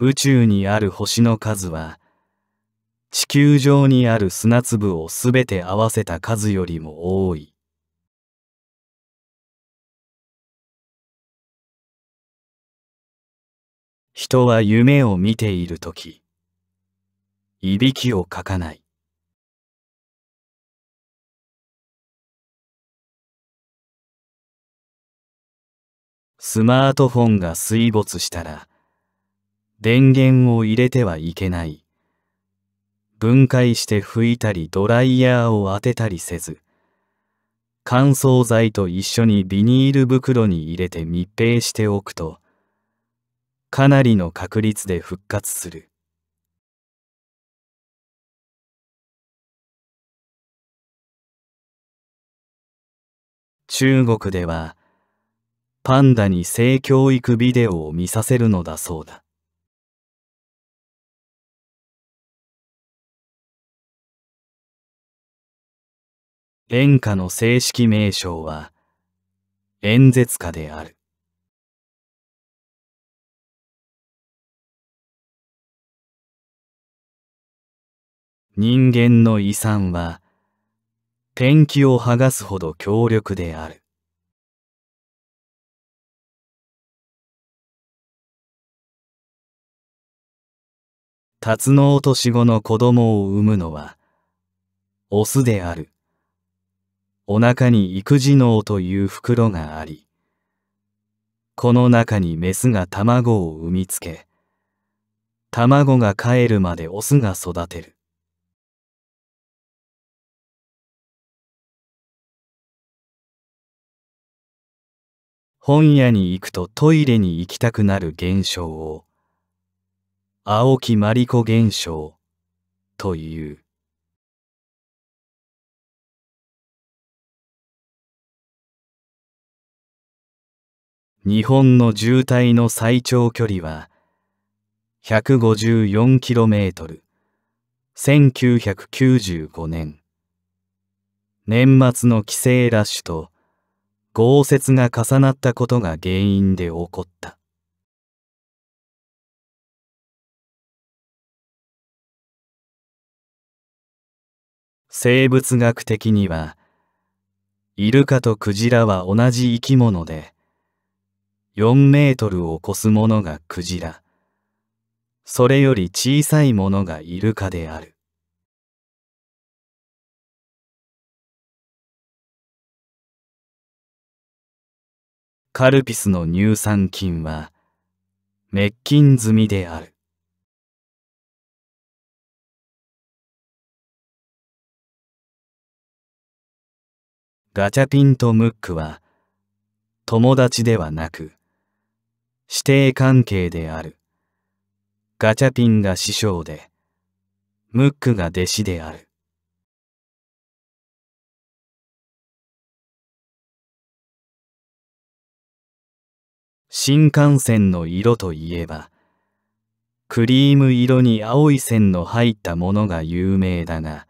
宇宙にある星の数は、地球上にある砂粒をすべて合わせた数よりも多い。人は夢を見ているとき、いびきをかかない。スマートフォンが水没したら、電源を入れてはいけない。分解して拭いたりドライヤーを当てたりせず、乾燥剤と一緒にビニール袋に入れて密閉しておくと、かなりの確率で復活する。中国では、パンダに性教育ビデオを見させるのだそうだ。演歌の正式名称は、演説歌である。人間の遺産は、ペンキを剥がすほど強力である。辰の落とし子の子供を産むのは、オスである。お腹に育児脳という袋があり、この中にメスが卵を産みつけ、卵が帰るまでオスが育てる。本屋に行くとトイレに行きたくなる現象を、青木マリコ現象という。日本の渋滞の最長距離は 154km。1995年。年末の帰省ラッシュと豪雪が重なったことが原因で起こった。生物学的には、イルカとクジラは同じ生き物で、4メートルを超すものがクジラ。それより小さいものがイルカである。カルピスの乳酸菌は滅菌済みである。ガチャピンとムックは友達ではなく師弟関係である。ガチャピンが師匠で、ムックが弟子である。新幹線の色といえば、クリーム色に青い線の入ったものが有名だが、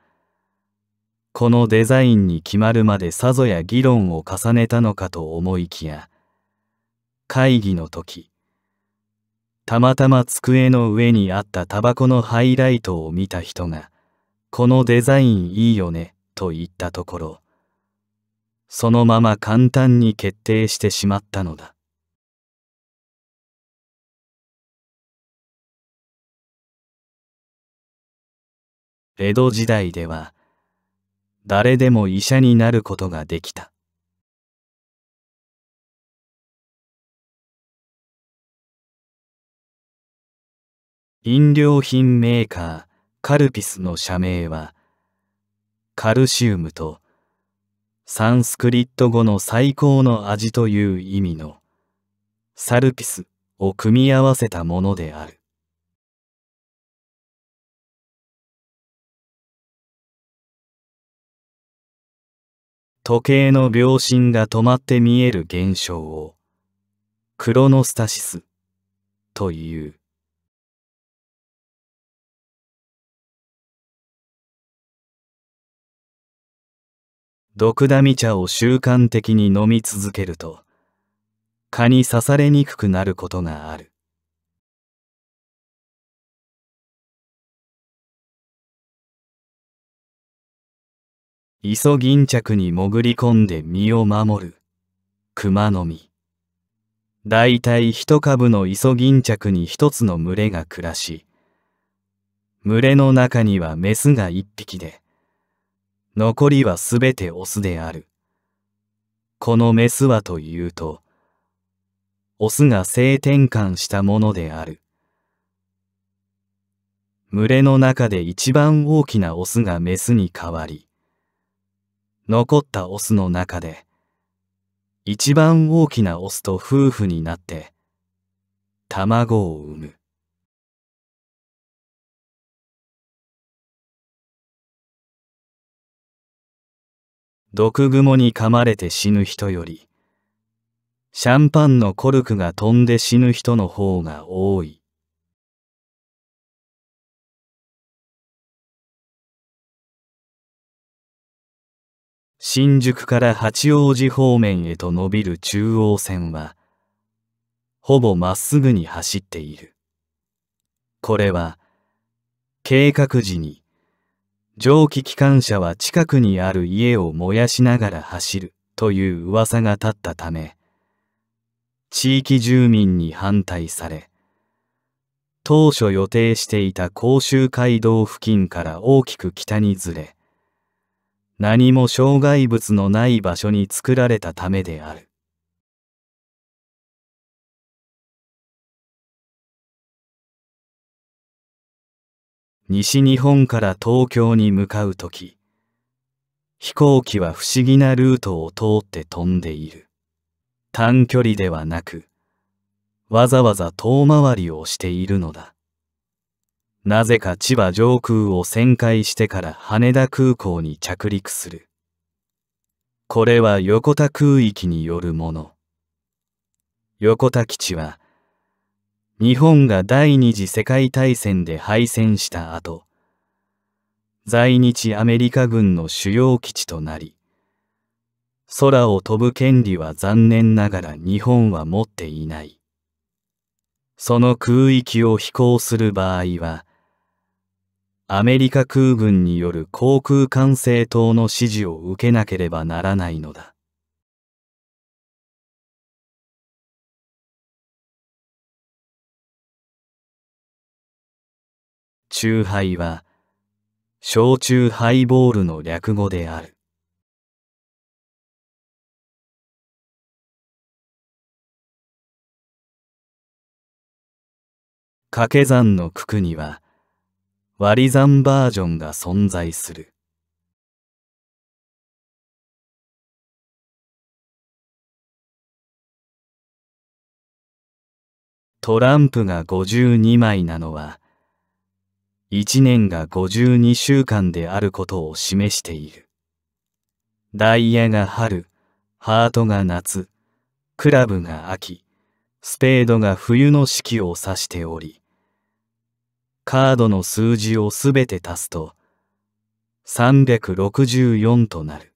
このデザインに決まるまでさぞや議論を重ねたのかと思いきや、会議の時たまたま机の上にあったタバコのハイライトを見た人が「このデザインいいよね」と言ったところそのまま簡単に決定してしまったのだ江戸時代では誰でも医者になることができた飲料品メーカーカルピスの社名は、カルシウムとサンスクリット語の最高の味という意味のサルピスを組み合わせたものである。時計の秒針が止まって見える現象をクロノスタシスという。毒ダミ茶を習慣的に飲み続けると、蚊に刺されにくくなることがある。イソギンチャクに潜り込んで身を守る。熊の実。大体一株のイソギンチャクに一つの群れが暮らし、群れの中にはメスが一匹で、残りはすべてオスである。このメスはというと、オスが性転換したものである。群れの中で一番大きなオスがメスに変わり、残ったオスの中で、一番大きなオスと夫婦になって、卵を産む。毒蜘蛛に噛まれて死ぬ人より、シャンパンのコルクが飛んで死ぬ人の方が多い。新宿から八王子方面へと伸びる中央線は、ほぼまっすぐに走っている。これは、計画時に蒸気機関車は近くにある家を燃やしながら走るという噂が立ったため、地域住民に反対され、当初予定していた甲州街道付近から大きく北にずれ、何も障害物のない場所に作られたためである。西日本から東京に向かうとき、飛行機は不思議なルートを通って飛んでいる。短距離ではなく、わざわざ遠回りをしているのだ。なぜか千葉上空を旋回してから羽田空港に着陸する。これは横田空域によるもの。横田基地は日本が第二次世界大戦で敗戦した後、在日アメリカ軍の主要基地となり、空を飛ぶ権利は残念ながら日本は持っていない。その空域を飛行する場合は、アメリカ空軍による航空管制塔の指示を受けなければならないのだ。酎ハイは、焼酎ハイボールの略語である。掛け算の九九には、割り算バージョンが存在する。トランプが52枚なのは、1年が52週間であることを示している。ダイヤが春、ハートが夏、クラブが秋、スペードが冬の式を指しており、カードの数字をすべて足すと、364となる。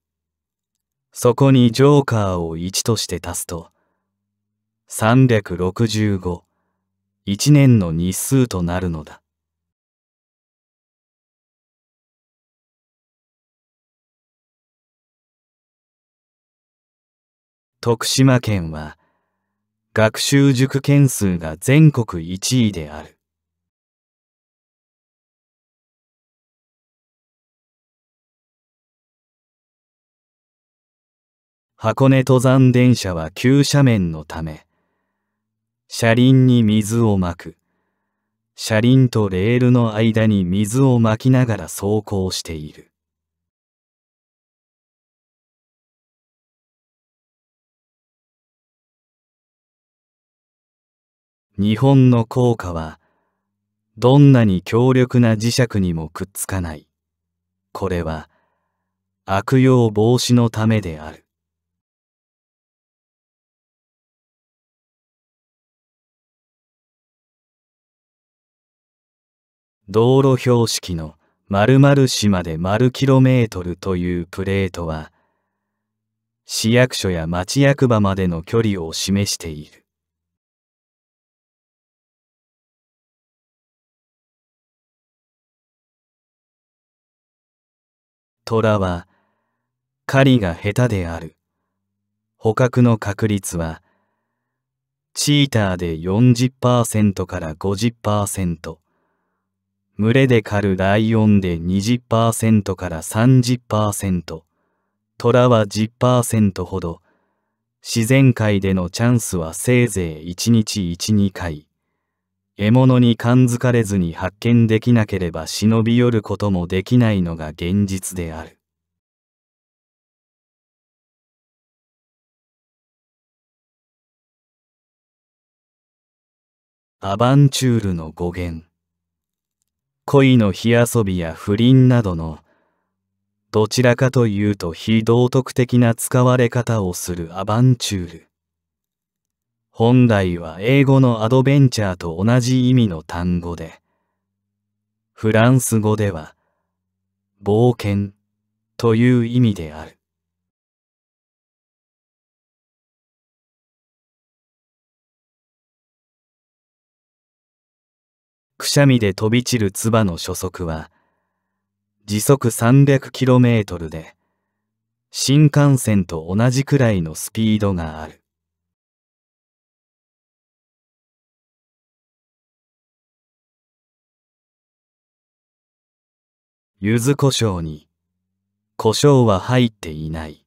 そこにジョーカーを1として足すと、365、1年の日数となるのだ。徳島県は学習塾件数が全国1位である。箱根登山電車は急斜面のため、車輪に水をまく。車輪とレールの間に水をまきながら走行している。日本の硬貨はどんなに強力な磁石にもくっつかない。これは悪用防止のためである。道路標識の〇〇市まで〇キロメートルというプレートは市役所や町役場までの距離を示している。虎は狩りが下手である。捕獲の確率はチーターで40%から50%、群れで狩るライオンで20%から30%、虎は10%ほど、自然界でのチャンスはせいぜい1日1、2回。獲物に感づかれずに発見できなければ忍び寄ることもできないのが現実である。アバンチュールの語源恋の火遊びや不倫などのどちらかというと非道徳的な使われ方をするアバンチュール本来は英語のアドベンチャーと同じ意味の単語で、フランス語では、冒険という意味である。くしゃみで飛び散る唾の初速は、時速 300km で、新幹線と同じくらいのスピードがある。柚子胡椒に、胡椒は入っていない。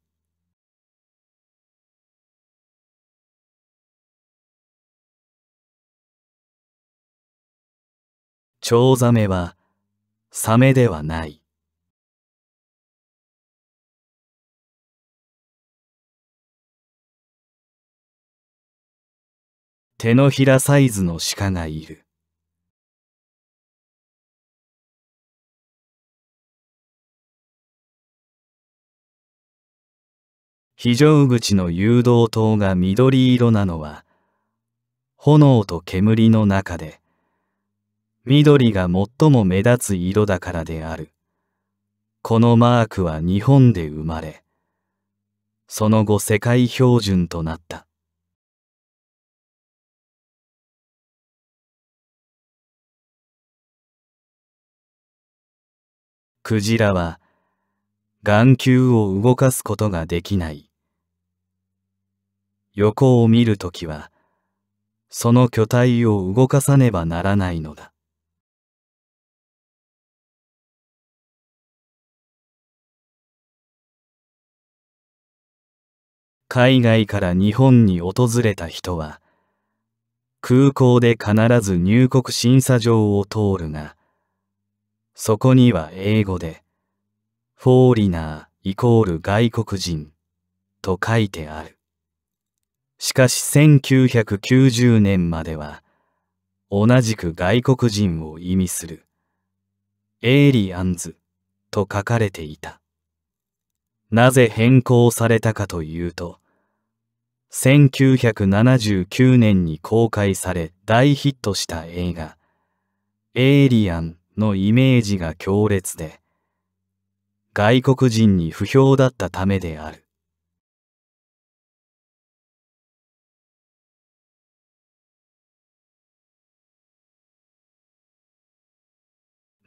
チョウザメは、サメではない。手のひらサイズの鹿がいる。非常口の誘導灯が緑色なのは、炎と煙の中で、緑が最も目立つ色だからである。このマークは日本で生まれ、その後世界標準となった。クジラは眼球を動かすことができない。横を見るときは、その巨体を動かさねばならないのだ。海外から日本に訪れた人は、空港で必ず入国審査場を通るが、そこには英語で、フォーリナーイコール外国人と書いてある。しかし1990年までは、同じく外国人を意味する、エイリアンズと書かれていた。なぜ変更されたかというと、1979年に公開され大ヒットした映画、エイリアンのイメージが強烈で、外国人に不評だったためである。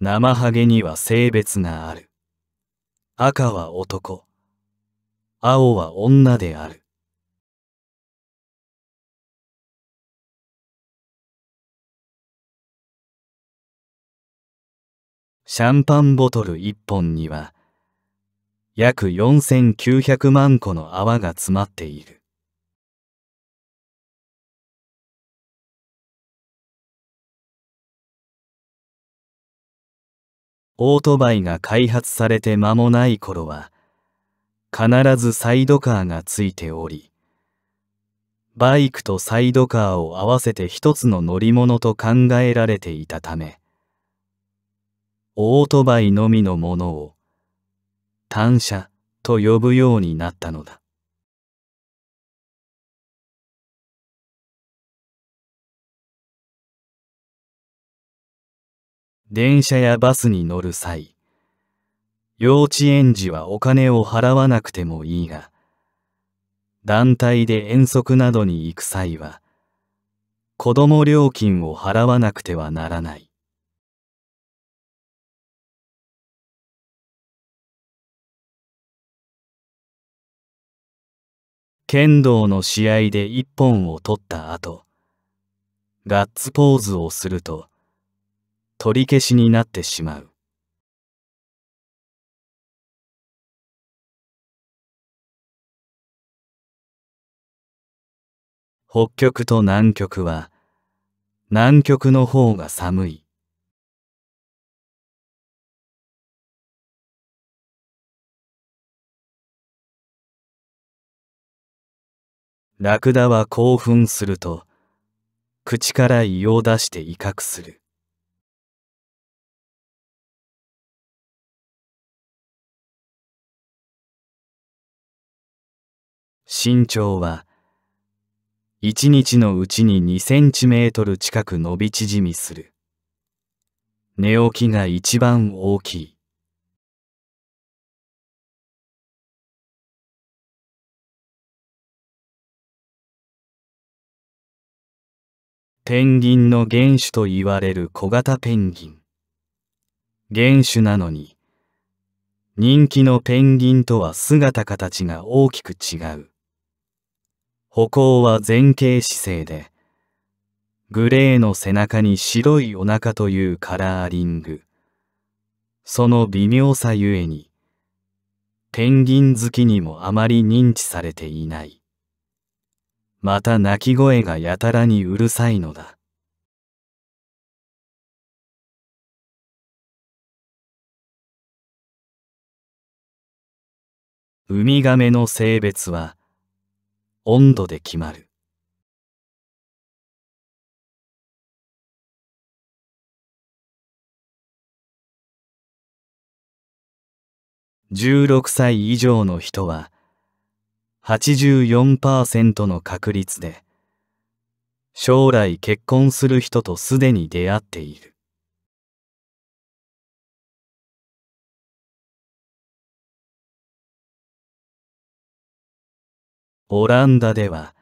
生ハゲには性別がある。赤は男、青は女である。シャンパンボトル1本には約4900万個の泡が詰まっている。オートバイが開発されて間もない頃は、必ずサイドカーがついており、バイクとサイドカーを合わせて一つの乗り物と考えられていたため、オートバイのみのものを単車と呼ぶようになったのだ。電車やバスに乗る際、幼稚園児はお金を払わなくてもいいが、団体で遠足などに行く際は、子供料金を払わなくてはならない。剣道の試合で一本を取った後、ガッツポーズをすると、取り消しになってしまう。北極と南極は南極の方が寒い。ラクダは興奮すると口から胃を出して威嚇する。身長は一日のうちに2センチメートル近く伸び縮みする。寝起きが一番大きい。ペンギンの原種と言われる小型ペンギン。原種なのに、人気のペンギンとは姿形が大きく違う。歩行は前傾姿勢で、グレーの背中に白いお腹というカラーリング。その微妙さゆえに、ペンギン好きにもあまり認知されていない。また鳴き声がやたらにうるさいのだ。ウミガメの性別は、温度で決まる。16歳以上の人は84%の確率で将来結婚する人とすでに出会っている。オランダでは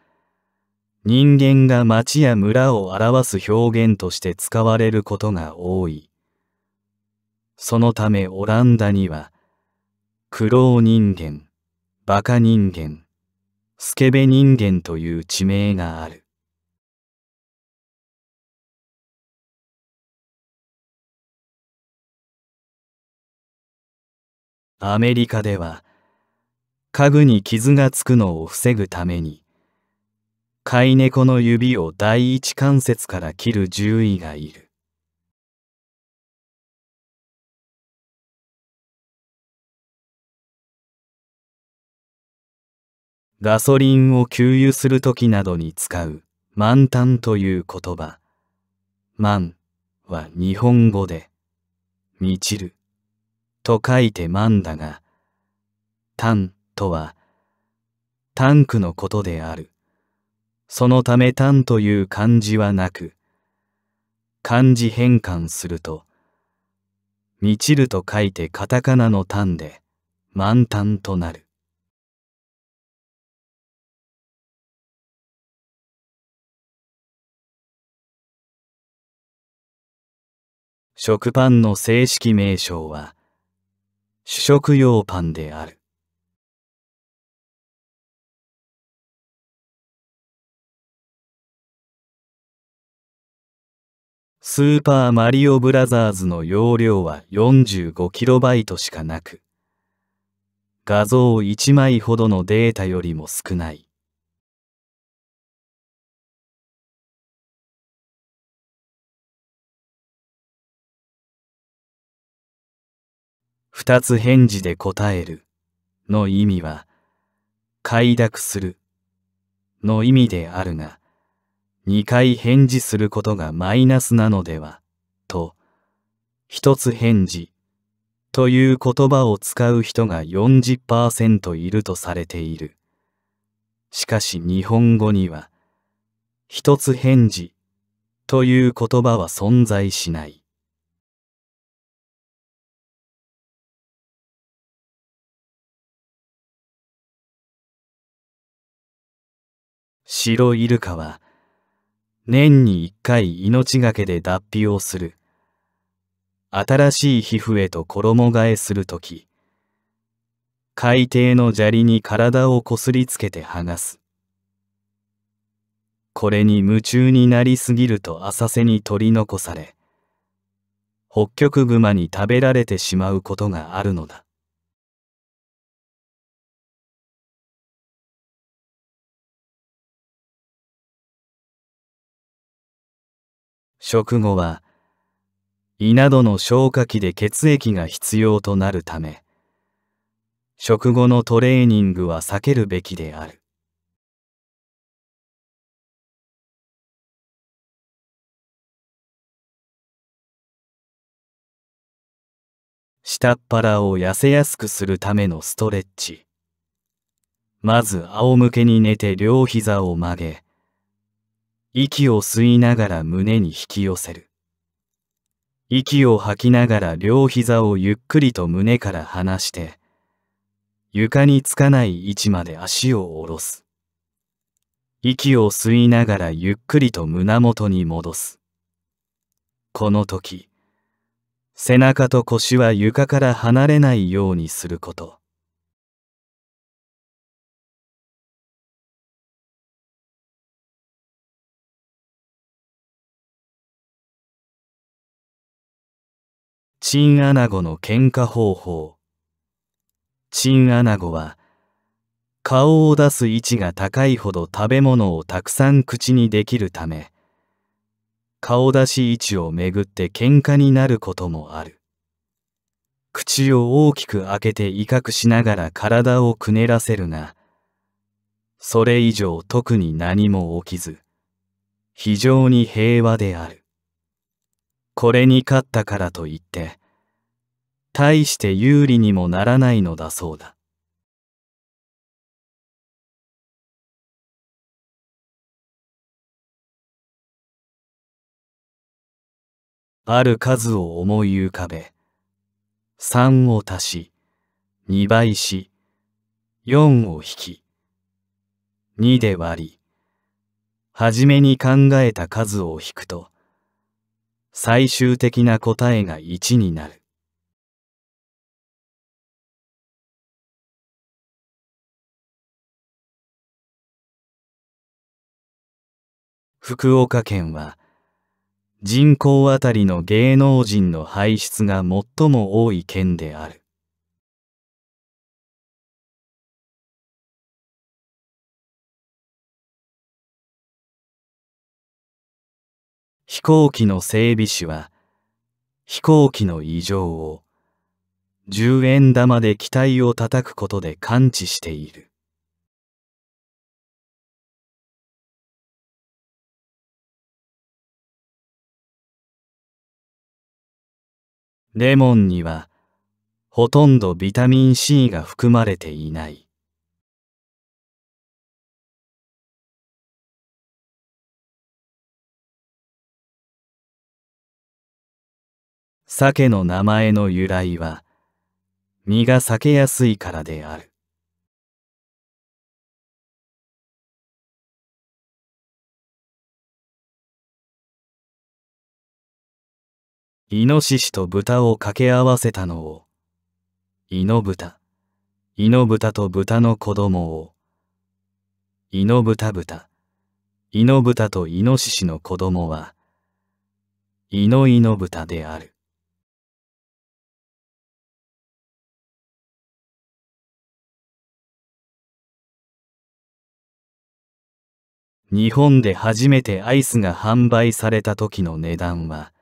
人間が町や村を表す表現として使われることが多い。そのためオランダには苦労人間、バカ人間、スケベ人間という地名がある。アメリカでは家具に傷がつくのを防ぐために飼い猫の指を第一関節から切る獣医がいるガソリンを給油する時などに使う満タンという言葉満は日本語で満ちると書いて満だがン」とは、タンクのことである。そのためタンという漢字はなく、漢字変換すると、満ちると書いてカタカナのタンで満タンとなる。食パンの正式名称は、主食用パンである。スーパーマリオブラザーズの容量は 45KB しかなく、画像1枚ほどのデータよりも少ない。二つ返事で答えるの意味は、快諾するの意味であるが、2回返事することがマイナスなのでは、と、一つ返事、という言葉を使う人が40%いるとされている。しかし日本語には、一つ返事、という言葉は存在しない。白イルカは年に一回命がけで脱皮をする。新しい皮膚へと衣替えするとき、海底の砂利に体をこすりつけて剥がす。これに夢中になりすぎると浅瀬に取り残され、北極熊に食べられてしまうことがあるのだ。食後は胃などの消化器で血液が必要となるため食後のトレーニングは避けるべきである下っ腹を痩せやすくするためのストレッチまず仰向けに寝て両膝を曲げ息を吸いながら胸に引き寄せる。息を吐きながら両膝をゆっくりと胸から離して、床につかない位置まで足を下ろす。息を吸いながらゆっくりと胸元に戻す。この時、背中と腰は床から離れないようにすること。チンアナゴの喧嘩方法。チンアナゴは、顔を出す位置が高いほど食べ物をたくさん口にできるため、顔出し位置をめぐって喧嘩になることもある。口を大きく開けて威嚇しながら体をくねらせるが、それ以上特に何も起きず、非常に平和である。これに勝ったからといって、大して有利にもならないのだそうだ。ある数を思い浮かべ、3を足し、2倍し、4を引き、2で割り、はじめに考えた数を引くと、最終的な答えが1になる。福岡県は人口あたりの芸能人の輩出が最も多い県である。飛行機の整備士は飛行機の異常を十円玉で機体を叩くことで感知している。レモンにはほとんどビタミン C が含まれていない。鮭の名前の由来は身が裂けやすいからである。イノシシと豚を掛け合わせたのを、イノブタ、イノブタと豚の子供を、イノブタブタ、イノブタとイノシシの子供は、イノイノブタである。日本で初めてアイスが販売された時の値段は、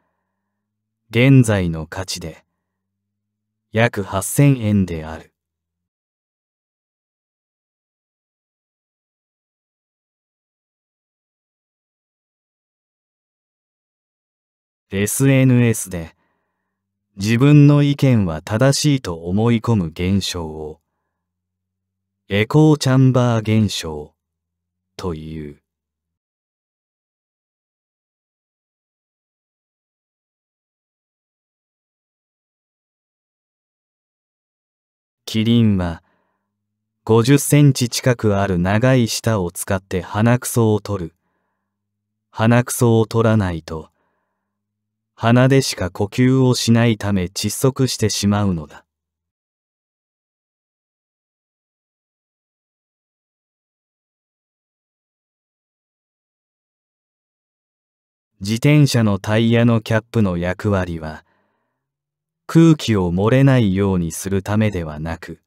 現在の価値で約8000円である。SNS で自分の意見は正しいと思い込む現象をエコーチャンバー現象という。キリンは50センチ近くある長い舌を使って鼻くそを取る。鼻くそを取らないと、鼻でしか呼吸をしないため窒息してしまうのだ。自転車のタイヤのキャップの役割は、空気を漏れないようにするためではなく、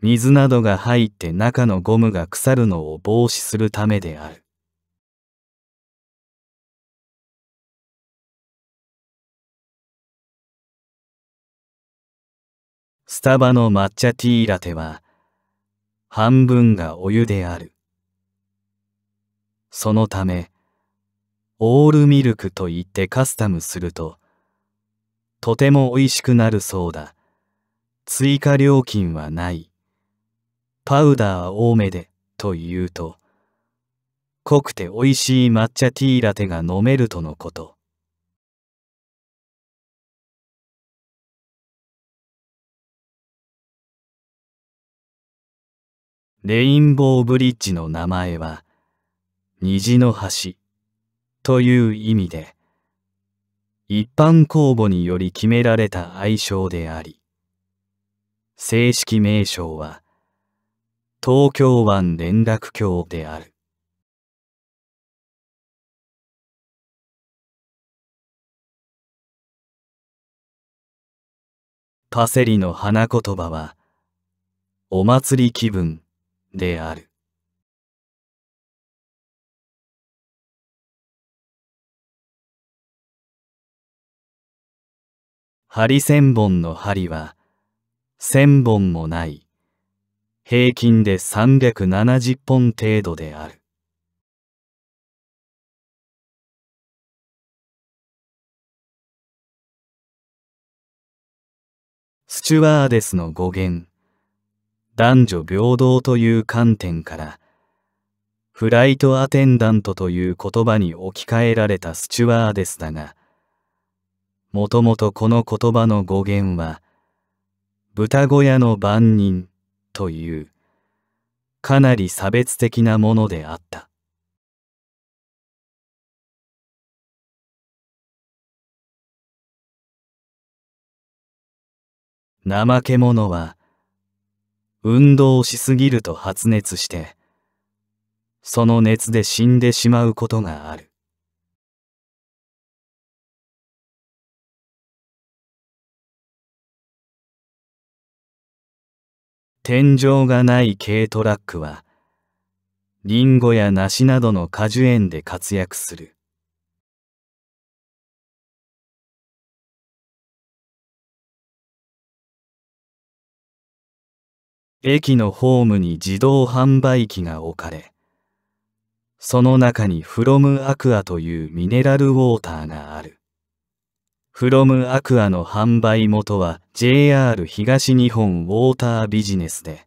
水などが入って中のゴムが腐るのを防止するためである。スタバの抹茶ティーラテは、半分がお湯である。そのため、オールミルクと言ってカスタムすると、とても美味しくなるそうだ。追加料金はない。パウダー多めで、と言うと、濃くて美味しい抹茶ティーラテが飲めるとのこと。レインボーブリッジの名前は、虹の橋という意味で、一般公募により決められた愛称であり、正式名称は、東京湾連絡橋である。パセリの花言葉は、お祭り気分である。針千本の針は千本もない平均で370本程度であるスチュワーデスの語源男女平等という観点からフライトアテンダントという言葉に置き換えられたスチュワーデスだがもともとこの言葉の語源は、豚小屋の番人という、かなり差別的なものであった。怠け者は、運動しすぎると発熱して、その熱で死んでしまうことがある。天井がない軽トラックは、リンゴや梨などの果樹園で活躍する。駅のホームに自動販売機が置かれ、その中にフロムアクアというミネラルウォーターがある。クロムアクアの販売元は JR 東日本ウォータービジネスで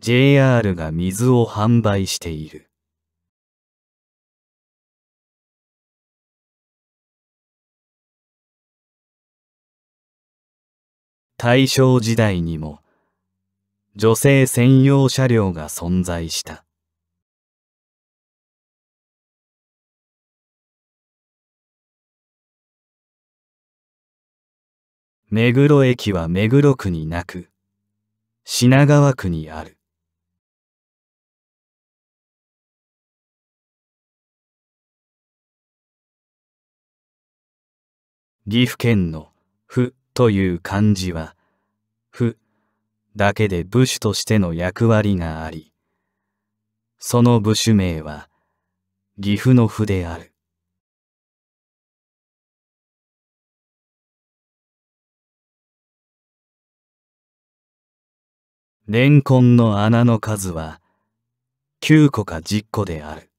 JR が水を販売している。大正時代にも女性専用車両が存在した。目黒駅は目黒区になく、品川区にある。岐阜県の府という漢字は、府だけで部首としての役割があり、その部首名は岐阜の府である。レンコンの穴の数は9個か10個である。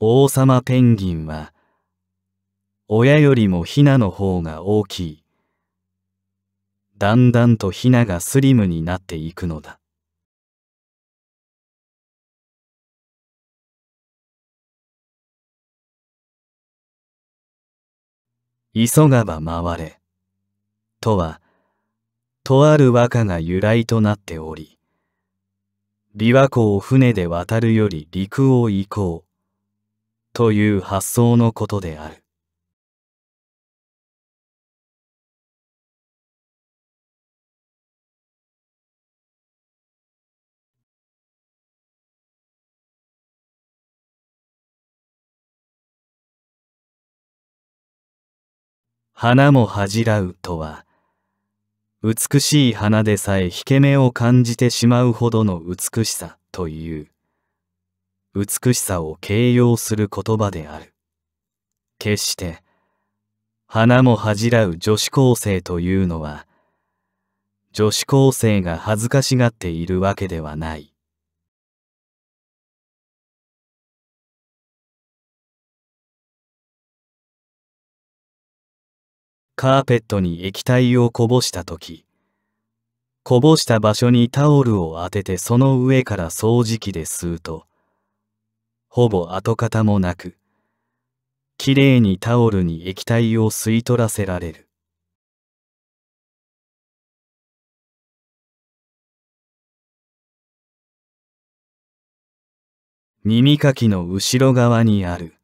王様ペンギンは親よりもヒナの方が大きい。だんだんとヒナがスリムになっていくのだ。急がば回れ。とは、とある和歌が由来となっており、琵琶湖を船で渡るより陸を行こう、という発想のことである。花も恥じらうとは、美しい花でさえ引け目を感じてしまうほどの美しさという、美しさを形容する言葉である。決して、花も恥じらう女子高生というのは、女子高生が恥ずかしがっているわけではない。カーペットに液体をこぼした時こぼした場所にタオルを当ててその上から掃除機で吸うとほぼ跡形もなくきれいにタオルに液体を吸い取らせられる耳かきの後ろ側にある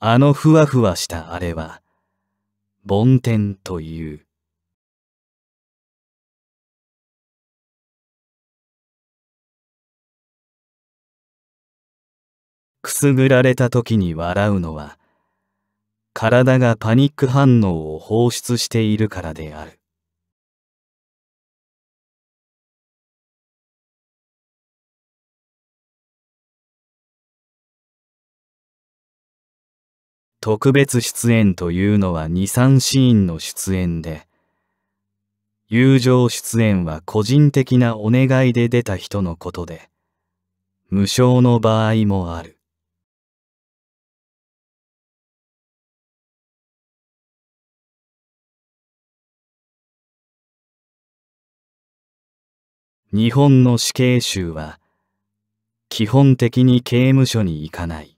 あのふわふわしたあれは梵天という。くすぐられた時に笑うのは、体がパニック反応を放出しているからである。特別出演というのは23シーンの出演で、友情出演は個人的なお願いで出た人のことで、無償の場合もある。日本の死刑囚は、基本的に刑務所に行かない。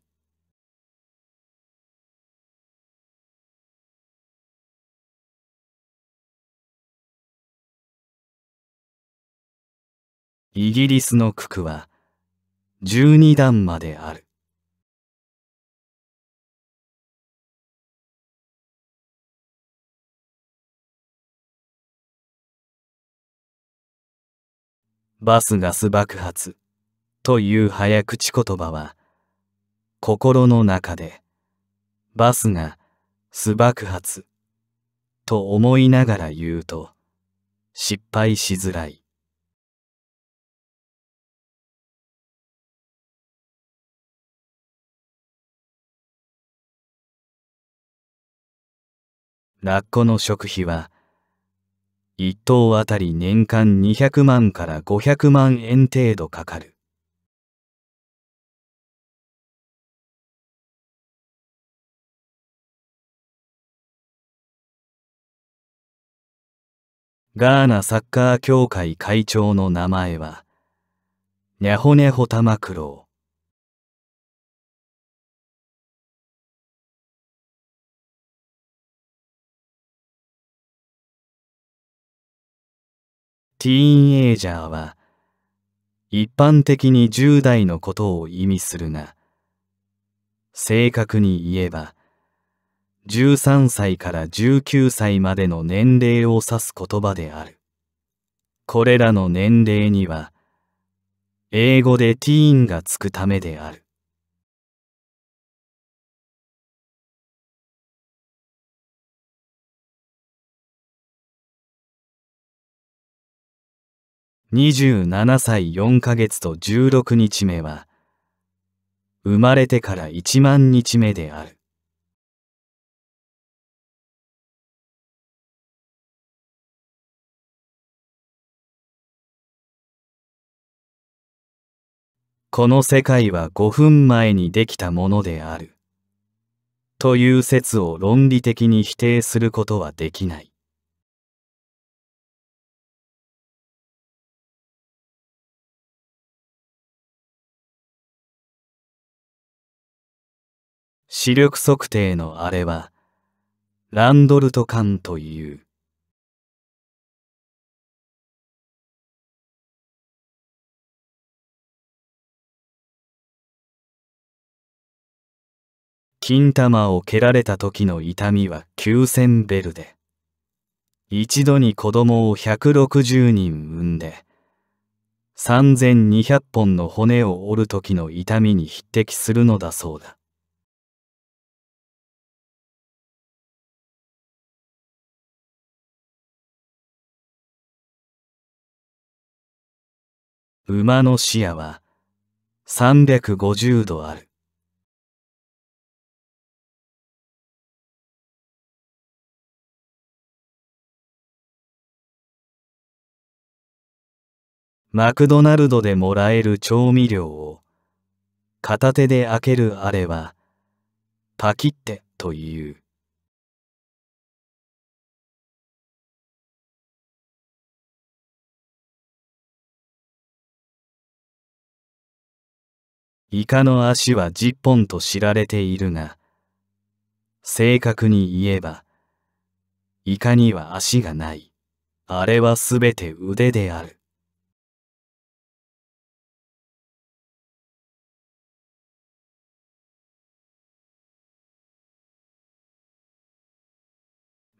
イギリスの九九は12段まである。バスガス爆発という早口言葉は心の中でバスが巣爆発と思いながら言うと失敗しづらい。ラッコの食費は、1頭あたり年間200万から500万円程度かかる。ガーナサッカー協会会長の名前は、ニャホニャホタマクロウ。ティーンエイジャーは一般的に10代のことを意味するが、正確に言えば、13歳から19歳までの年齢を指す言葉である。これらの年齢には、英語でティーンがつくためである。27歳4ヶ月と16日目は、生まれてから1万日目である。この世界は5分前にできたものである。という説を論理的に否定することはできない。視力測定のあれは、ランドルト管という。金玉を蹴られた時の痛みは9000ベルで、一度に子供を160人産んで、3200本の骨を折る時の痛みに匹敵するのだそうだ。馬の視野は350度ある。マクドナルドでもらえる調味料を片手で開けるあれはパキッてという。イカの足は十本と知られているが、正確に言えば、イカには足がない。あれはすべて腕である。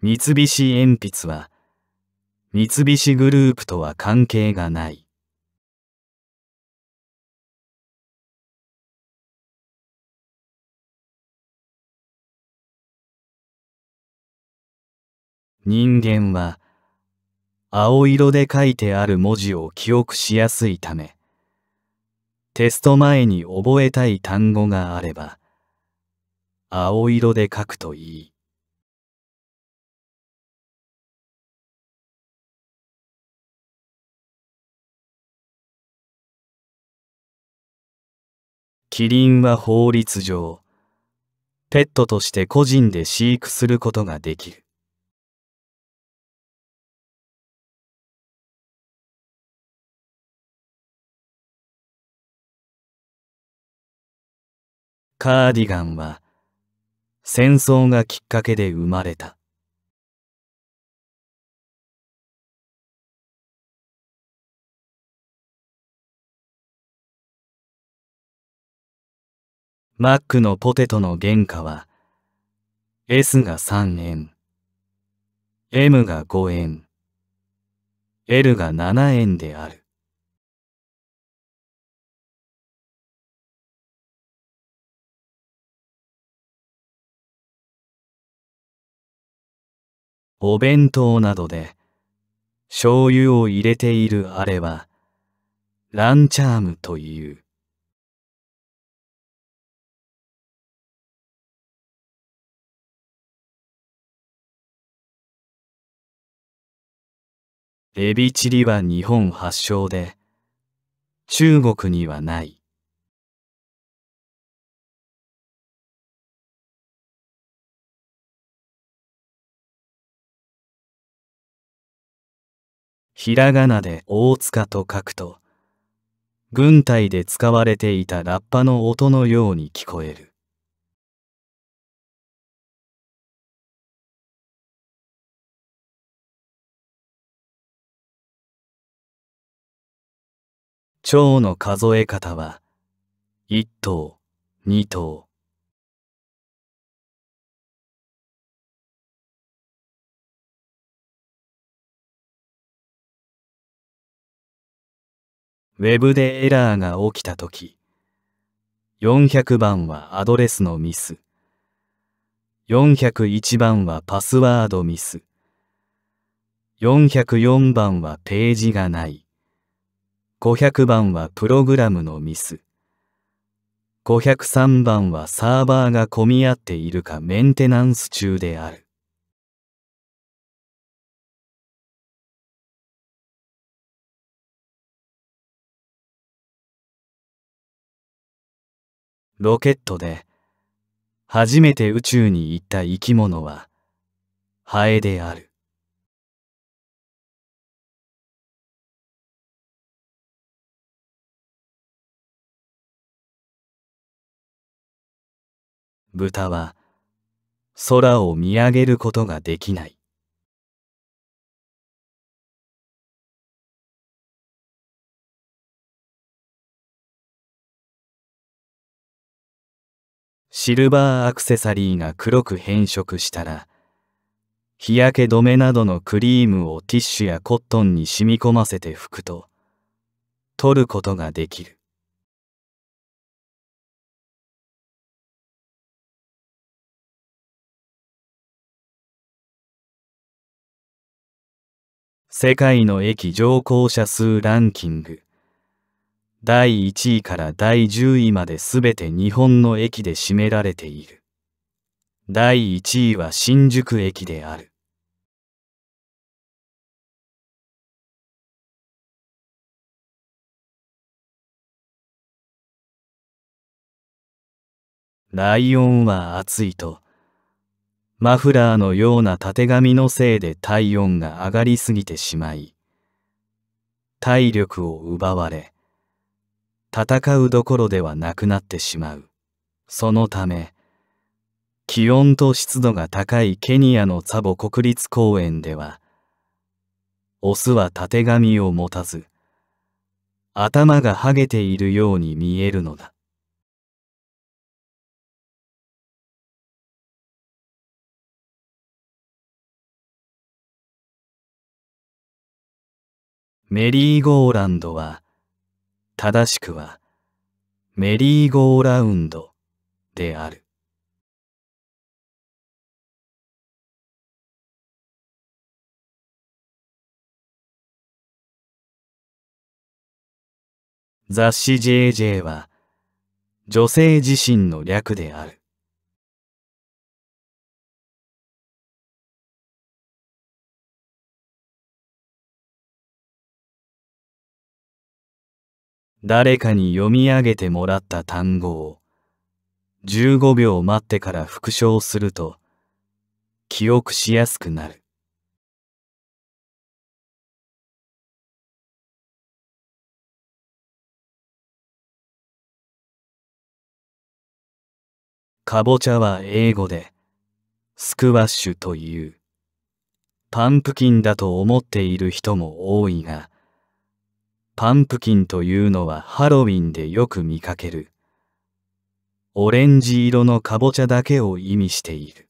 三菱鉛筆は、三菱グループとは関係がない。人間は青色で書いてある文字を記憶しやすいためテスト前に覚えたい単語があれば青色で書くといい。キリンは法律上、ペットとして個人で飼育することができる。カーディガンは戦争がきっかけで生まれた。マックのポテトの原価は S が3円、M が5円、L が7円である。お弁当などで醤油を入れているあれはランチャームという。エビチリは日本発祥で中国にはない。ひらがなで大塚と書くと、軍隊で使われていたラッパの音のように聞こえる。蝶の数え方は、一頭、二頭、ウェブでエラーが起きたとき、400番はアドレスのミス、401番はパスワードミス、404番はページがない、500番はプログラムのミス、503番はサーバーが混み合っているかメンテナンス中である。ロケットで初めて宇宙に行った生き物はハエである。豚は空を見上げることができない。シルバーアクセサリーが黒く変色したら、日焼け止めなどのクリームをティッシュやコットンに染み込ませて拭くと、取ることができる。世界の駅乗降者数ランキング第1位から第10位まで全て日本の駅で占められている。第1位は新宿駅である。ライオンは暑いと、マフラーのようなたてがみのせいで体温が上がりすぎてしまい、体力を奪われ、戦うどころではなくなってしまう。そのため、気温と湿度が高いケニアのツァボ国立公園では、オスはたてがみを持たず、頭がはげているように見えるのだ。メリーゴーランドは、正しくはメリーゴーラウンドである。雑誌 JJ は女性自身の略である。誰かに読み上げてもらった単語を15秒待ってから復唱すると記憶しやすくなる。かぼちゃは英語でスクワッシュというパンプキンだと思っている人も多いがパンプキンというのはハロウィンでよく見かける。オレンジ色のかぼちゃだけを意味している。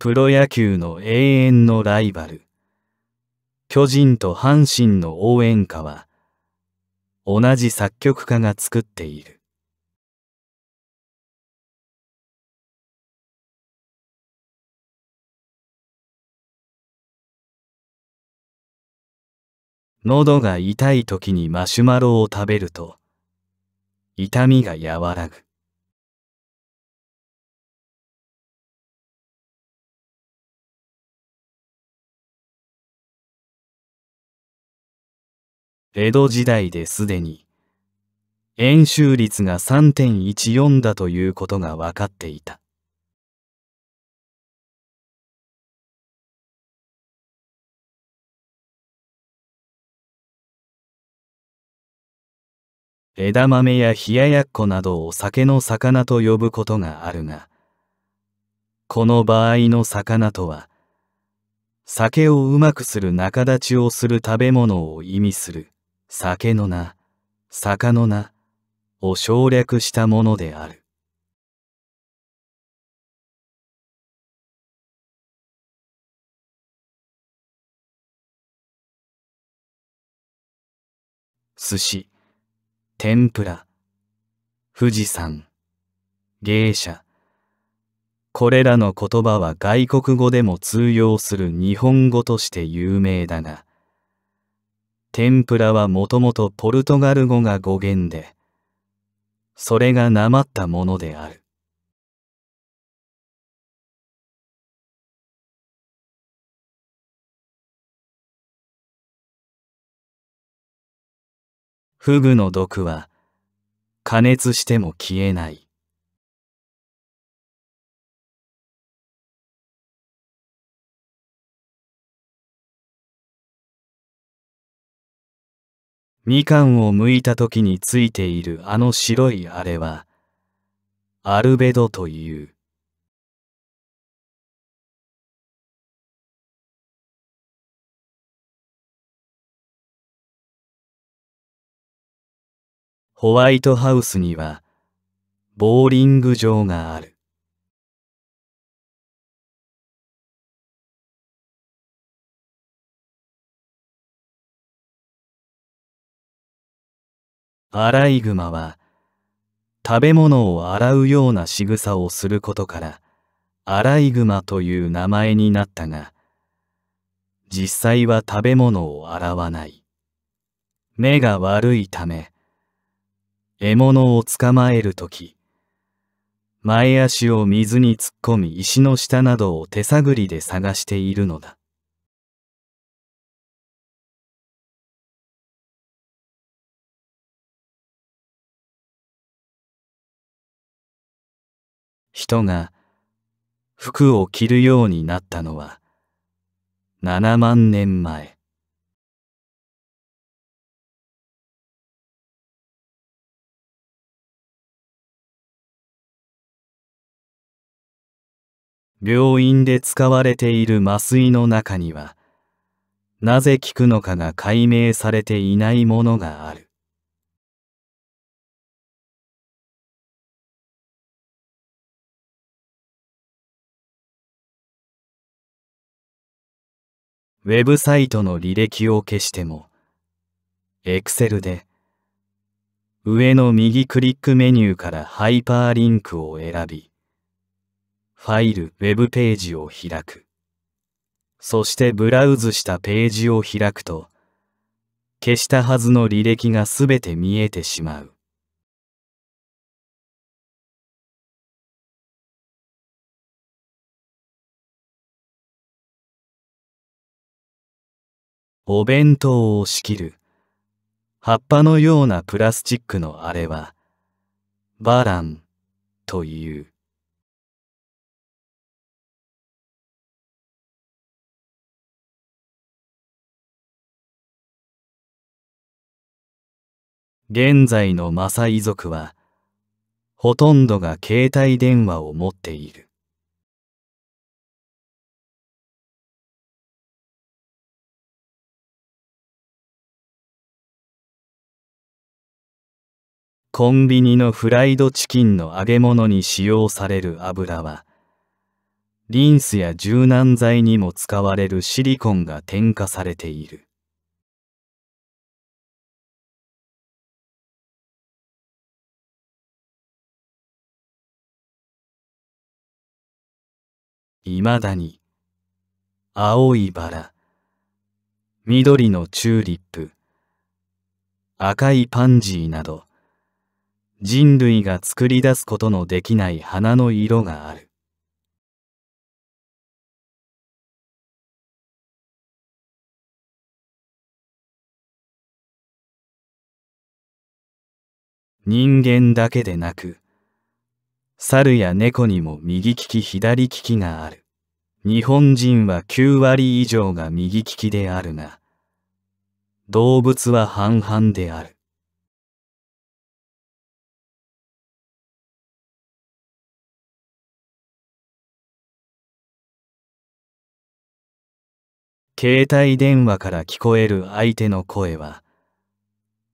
プロ野球の永遠のライバル、巨人と阪神の応援歌は、同じ作曲家が作っている。喉が痛い時にマシュマロを食べると痛みが和らぐ江戸時代ですでに円周率が3.14だということが分かっていた枝豆や冷ややっこなどを酒の魚と呼ぶことがあるが、この場合の魚とは、酒をうまくする仲立ちをする食べ物を意味する酒の名、酒の名を省略したものである。寿司。天ぷら、富士山、芸者。これらの言葉は外国語でも通用する日本語として有名だが、天ぷらはもともとポルトガル語が語源で、それがなまったものである。フグの毒は加熱しても消えない。みかんを剥いた時についているあの白いあれは、アルベドという。ホワイトハウスにはボーリング場がある。アライグマは食べ物を洗うような仕草をすることからアライグマという名前になったが実際は食べ物を洗わない目が悪いため獲物を捕まえるとき、前足を水に突っ込み石の下などを手探りで探しているのだ。人が服を着るようになったのは七万年前。病院で使われている麻酔の中には、なぜ効くのかが解明されていないものがある。ウェブサイトの履歴を消しても、Excel で、上の右クリックメニューからハイパーリンクを選び、ファイル、ウェブページを開く。そしてブラウズしたページを開くと、消したはずの履歴がすべて見えてしまう。お弁当を仕切る葉っぱのようなプラスチックのあれはバランという。現在のマサイ族は、ほとんどが携帯電話を持っている。コンビニのフライドチキンの揚げ物に使用される油は、リンスや柔軟剤にも使われるシリコンが添加されている。いまだに、青いバラ、緑のチューリップ、赤いパンジーなど、人類が作り出すことのできない花の色がある。人間だけでなく、猿や猫にも右利き左利きがある。日本人は9割以上が右利きであるが、動物は半々である。携帯電話から聞こえる相手の声は、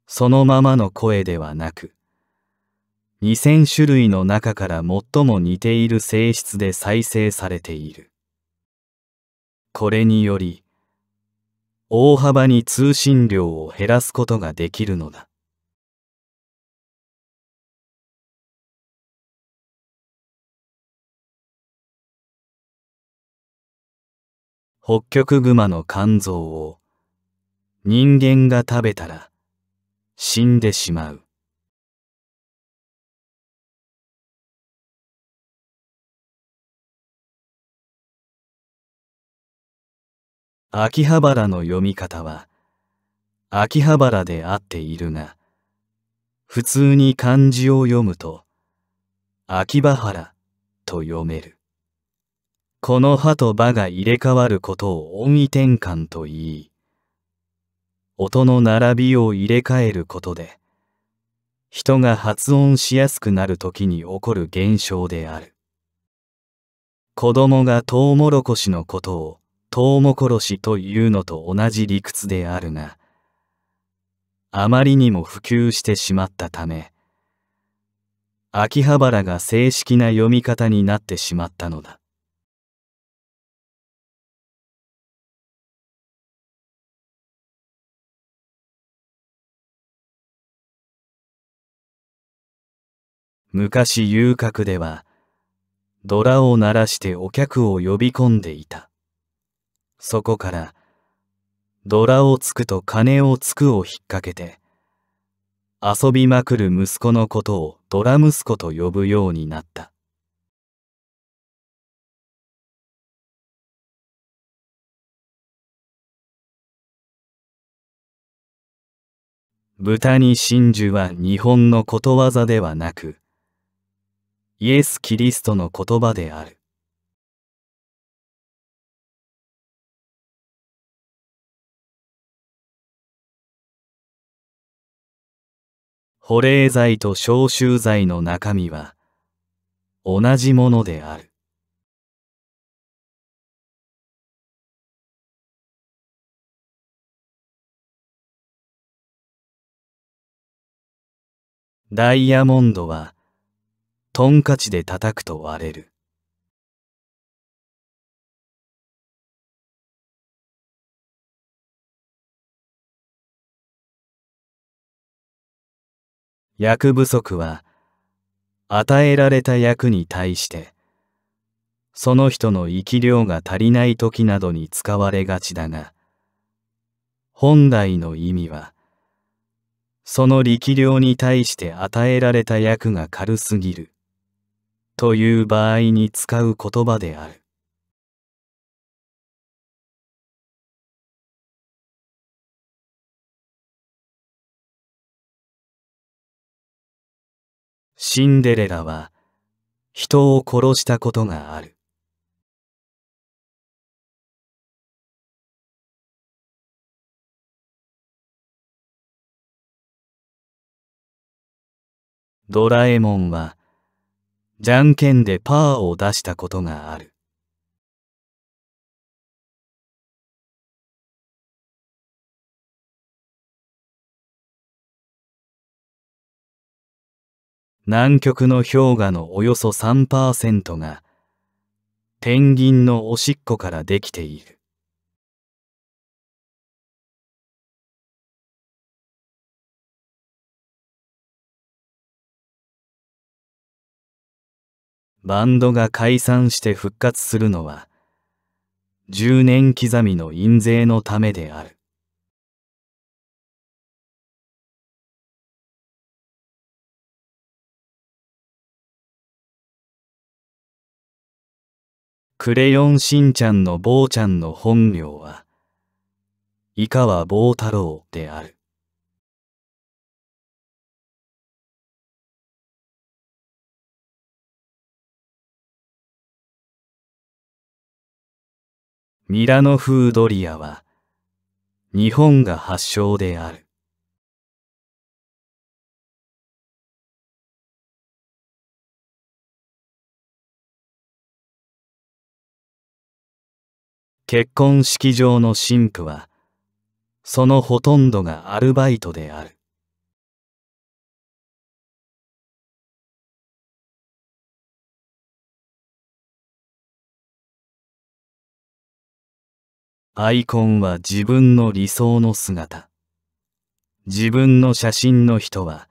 そのままの声ではなく、2000種類の中から最も似ている性質で再生されている。これにより大幅に通信量を減らすことができるのだ北極熊の肝臓を人間が食べたら死んでしまう秋葉原の読み方は、秋葉原であっているが、普通に漢字を読むと、秋葉原と読める。この歯と場が入れ替わることを音位転換と言い、音の並びを入れ替えることで、人が発音しやすくなる時に起こる現象である。子供がトウモロコシのことをトウモ殺しというのと同じ理屈であるが、あまりにも普及してしまったため、秋葉原が正式な読み方になってしまったのだ。昔遊郭では、ドラを鳴らしてお客を呼び込んでいた。そこから、ドラをつくと金をつくを引っ掛けて、遊びまくる息子のことをドラ息子と呼ぶようになった。豚に真珠は日本のことわざではなく、イエス・キリストの言葉である。保冷剤と消臭剤の中身は同じものである。ダイヤモンドはトンカチで叩くと割れる。役不足は与えられた役に対してその人の生き量が足りない時などに使われがちだが本来の意味はその力量に対して与えられた役が軽すぎるという場合に使う言葉である。シンデレラは人を殺したことがある。ドラえもんはじゃんけんでパーを出したことがある。南極の氷河のおよそ3%がペンギンのおしっこからできている。バンドが解散して復活するのは10年刻みの印税のためである。クレヨンしんちゃんの坊ちゃんの本名は、井川は坊太郎である。ミラノ風ドリアは、日本が発祥である。結婚式場の新婦は、そのほとんどがアルバイトである。アイコンは自分の理想の姿。自分の写真の人は、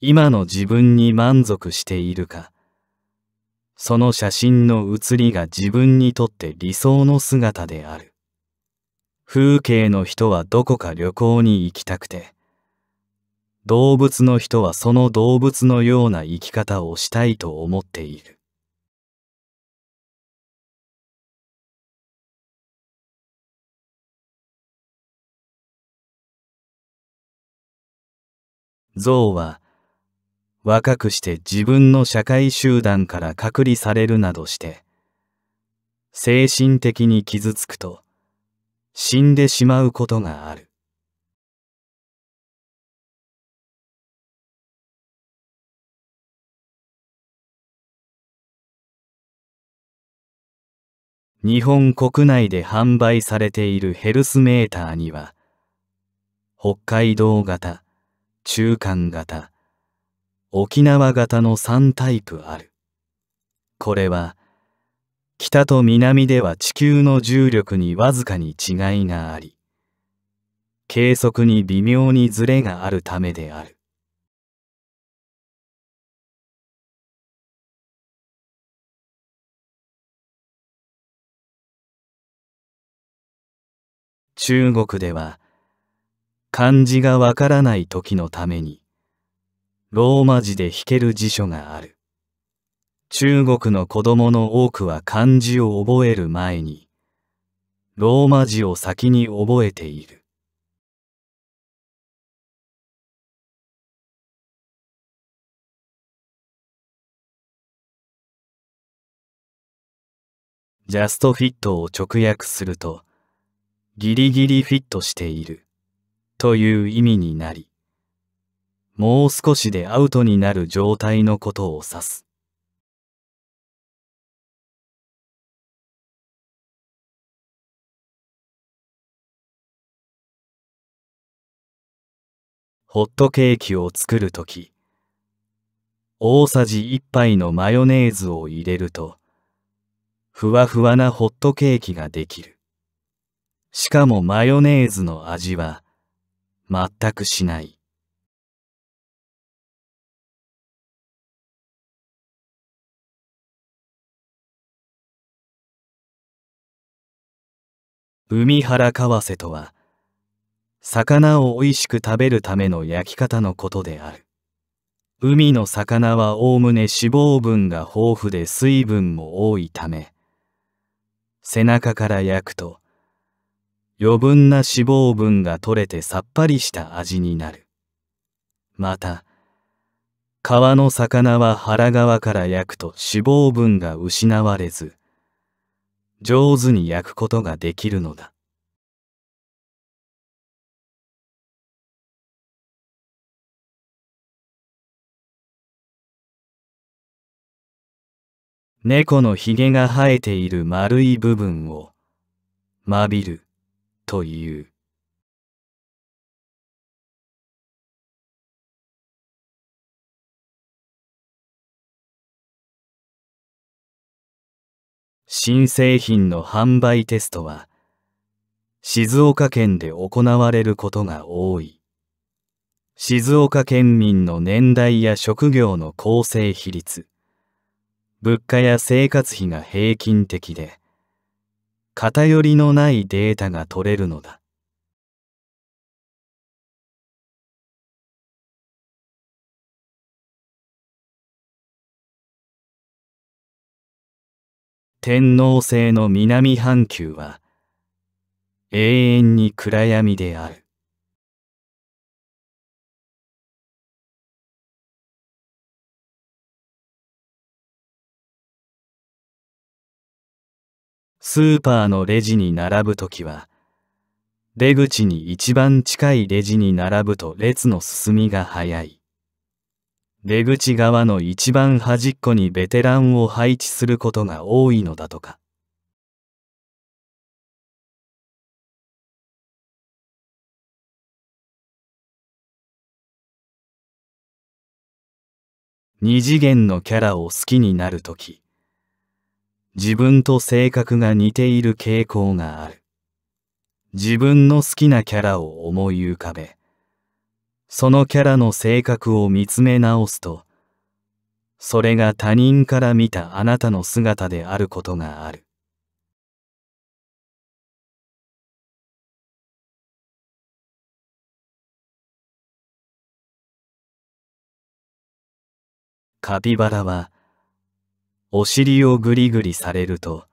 今の自分に満足しているか、その写真の写りが自分にとって理想の姿である。風景の人はどこか旅行に行きたくて、動物の人はその動物のような生き方をしたいと思っている。象は若くして自分の社会集団から隔離されるなどして、精神的に傷つくと死んでしまうことがある。日本国内で販売されているヘルスメーターには、北海道型、中間型、沖縄型の3タイプある。これは北と南では地球の重力にわずかに違いがあり、計測に微妙にずれがあるためである。中国では漢字がわからない時のためにローマ字で弾ける辞書がある。中国の子供の多くは漢字を覚える前に、ローマ字を先に覚えている。ジャストフィットを直訳すると、ギリギリフィットしているという意味になり、もう少しでアウトになる状態のことを指す。ホットケーキを作るとき、大さじ一杯のマヨネーズを入れると、ふわふわなホットケーキができる。しかもマヨネーズの味は全くしない。海原かわせとは、魚を美味しく食べるための焼き方のことである。海の魚はおおむね脂肪分が豊富で水分も多いため、背中から焼くと、余分な脂肪分が取れてさっぱりした味になる。また、川の魚は腹側から焼くと脂肪分が失われず、上手に焼くことができるのだ猫のひげが生えている丸い部分を「まびる」という。新製品の販売テストは静岡県で行われることが多い。静岡県民の年代や職業の構成比率、物価や生活費が平均的で、偏りのないデータが取れるのだ。天皇制の南半球は永遠に暗闇である。スーパーのレジに並ぶときは、出口に一番近いレジに並ぶと列の進みが早い。出口側の一番端っこにベテランを配置することが多いのだとか。二次元のキャラを好きになるとき、自分と性格が似ている傾向がある。自分の好きなキャラを思い浮かべ、そのキャラの性格を見つめ直すと、それが他人から見たあなたの姿であることがある。カピバラは、お尻をぐりぐりされると、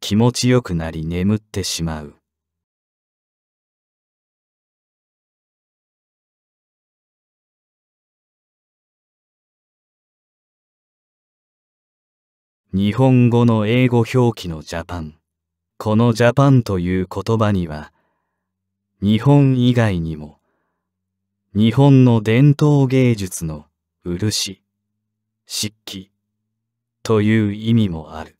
気持ちよくなり眠ってしまう。日本語の英語表記のジャパン。このジャパンという言葉には、日本以外にも、日本の伝統芸術の漆、漆器という意味もある。